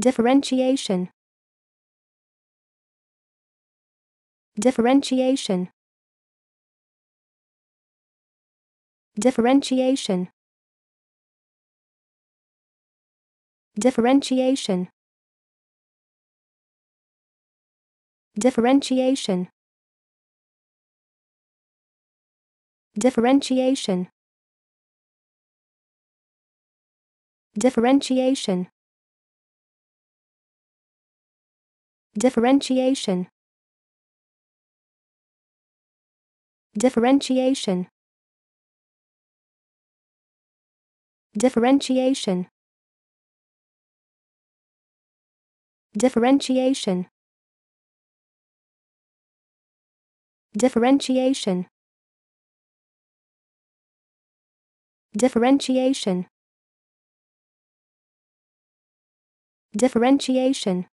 Differentiation. Differentiation. Differentiation. Differentiation. Differentiation. Differentiation. Differentiation. differentiation differentiation differentiation differentiation differentiation differentiation differentiation